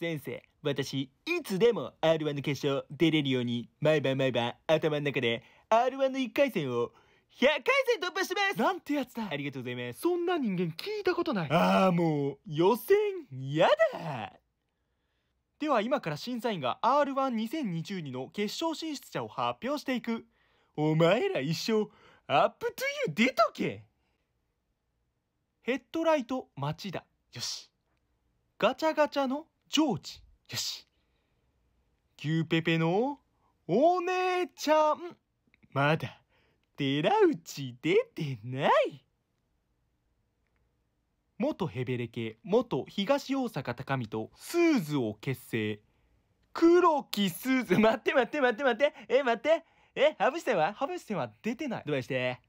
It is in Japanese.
先生、私、いつでも R1 の決勝出れるように、毎晩毎晩頭の中で R1 の1回戦を100回戦突破しますなんてやつだありがとうございます。そんな人間聞いたことない。ああ、もう、予選、やだでは今から審査員が R12022 の決勝進出者を発表していく。お前ら一生、アップトゥユー出とけヘッドライト町だ。よし。ガチャガチャのジョージ。よし。キューペペのお姉ちゃん。まだ寺内出てない。元ヘベレ家、元東大阪高見とスーズを結成。黒木スーず、待って待って待って待って、え、待って、え、ハブステンはハブステンは出てない。どうして